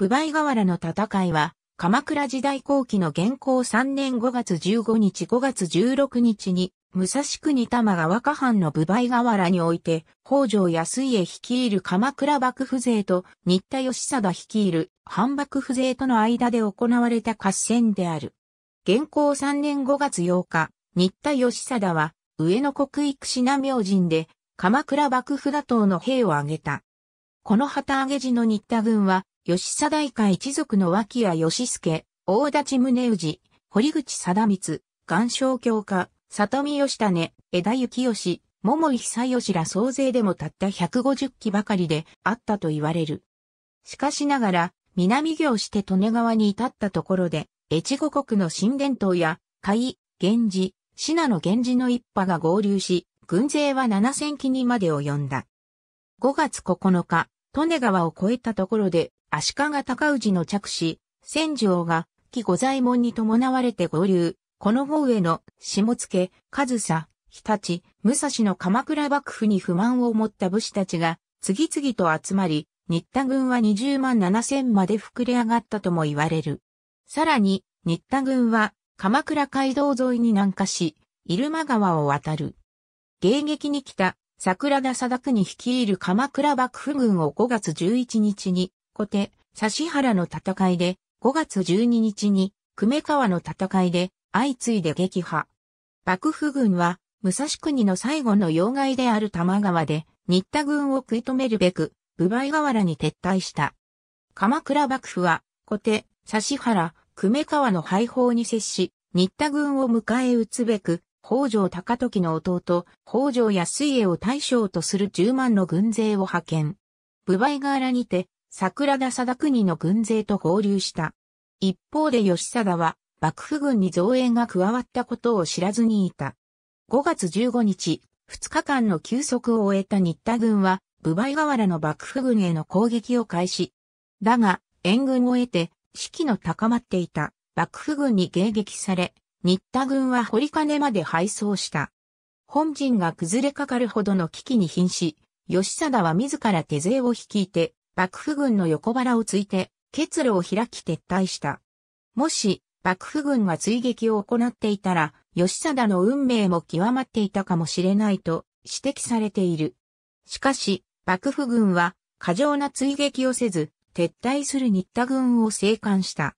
ブバイ河原の戦いは、鎌倉時代後期の元寇3年5月15日5月16日に、武蔵国玉が若藩のブバイ河原において、北条安家率いる鎌倉幕府勢と、新田義貞率いる反幕府勢との間で行われた合戦である。元寇3年5月8日、新田義貞は、上野国育品名人で、鎌倉幕府打倒の兵を挙げた。この旗揚げ時の新田軍は、吉佐大下一族の脇屋義助、大立宗氏、堀口貞光、岩章教家、里見義種、枝幸義、桃井久義ら総勢でもたった150機ばかりであったと言われる。しかしながら、南行して利根川に至ったところで、越後国の新伝統や、甲斐、源氏、信濃源氏の一派が合流し、軍勢は7000機にまで及んだ。5月9日、利根川を越えたところで、足利高氏の着手、千条が、木御左衛門に伴われて合流。この方への下野、上佐、日立、武蔵の鎌倉幕府に不満を持った武士たちが、次々と集まり、新田軍は20万7千まで膨れ上がったとも言われる。さらに、新田軍は、鎌倉街道沿いに南下し、入間川を渡る。迎撃に来た桜田貞国率いる鎌倉幕府軍を5月11日に、小手、指原の戦いで、5月12日に、久米川の戦いで、相次いで撃破。幕府軍は、武蔵国の最後の要害である玉川で、新田軍を食い止めるべく、武梅河原に撤退した。鎌倉幕府は、小手、指原、久米川の廃砲に接し、新田軍を迎え撃つべく、北条高時の弟、北条安家を大将とする十万の軍勢を派遣。イガ河原にて、桜田貞国の軍勢と合流した。一方で吉貞は、幕府軍に増援が加わったことを知らずにいた。5月15日、2日間の休息を終えた新田軍は、イガ河原の幕府軍への攻撃を開始。だが、援軍を得て、士気の高まっていた幕府軍に迎撃され、新田軍は堀金まで敗走した。本陣が崩れかかるほどの危機に瀕し、義貞は自ら手勢を率いて、幕府軍の横腹をついて、結露を開き撤退した。もし、幕府軍が追撃を行っていたら、義貞の運命も極まっていたかもしれないと指摘されている。しかし、幕府軍は過剰な追撃をせず、撤退する新田軍を生還した。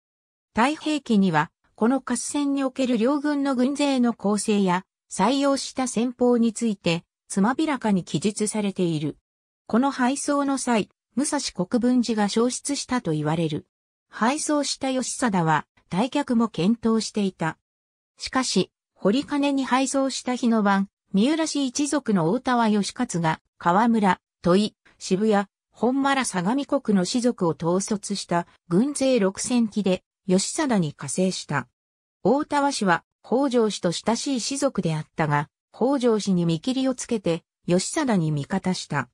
太平記には、この合戦における両軍の軍勢の構成や採用した戦法について、つまびらかに記述されている。この敗走の際、武蔵国分寺が消失したと言われる。敗走した吉貞は、退却も検討していた。しかし、堀金に敗走した日の晩、三浦氏一族の大田は義勝が、河村、戸井、渋谷、本丸相模国の士族を統率した軍勢六千機で義貞に加勢した。大田和氏は北条氏と親しい士族であったが、北条氏に見切りをつけて、義貞に味方した。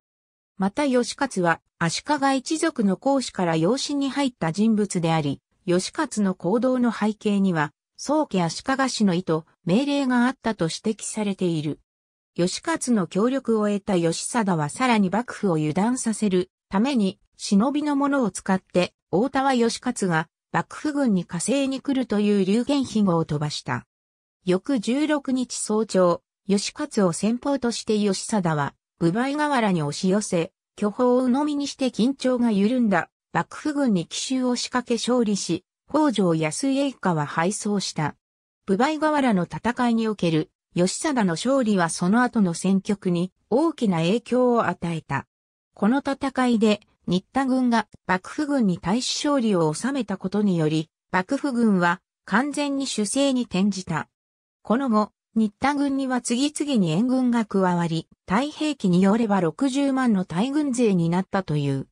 また義勝は足利一族の講師から養子に入った人物であり、義勝の行動の背景には、宗家足利氏の意図、命令があったと指摘されている。義勝の協力を得た義貞はさらに幕府を油断させるために、忍びの者を使って、大田は義勝が幕府軍に火星に来るという流言飛語を飛ばした。翌16日早朝、義勝を先方として義貞は、武梅河原に押し寄せ、巨砲を鵜呑みにして緊張が緩んだ、幕府軍に奇襲を仕掛け勝利し、北条安家一家は敗走した。武梅河原の戦いにおける、義貞の勝利はその後の戦局に大きな影響を与えた。この戦いで、新田軍が幕府軍に対し勝利を収めたことにより、幕府軍は完全に主勢に転じた。この後、新田軍には次々に援軍が加わり、太平記によれば60万の大軍勢になったという。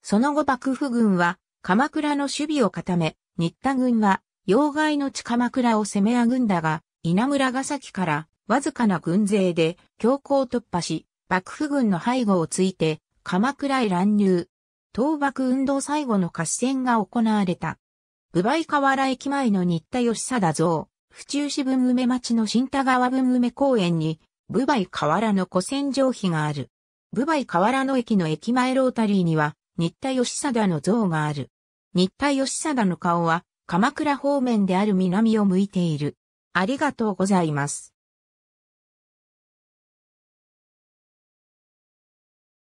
その後幕府軍は鎌倉の守備を固め、新田軍は妖怪の地鎌倉を攻めあぐんだが、稲村ヶ崎からわずかな軍勢で強行突破し、幕府軍の背後をついて鎌倉へ乱入。倒幕運動最後の合戦が行われた。バイ河原駅前の新田義貞像、府中市文梅町の新田川文梅公園に、ブバイ河原の古戦場碑がある。ブバイ河原の駅の駅前ロータリーには、新田義貞の像がある。新田義貞の顔は、鎌倉方面である南を向いている。ありがとうございます。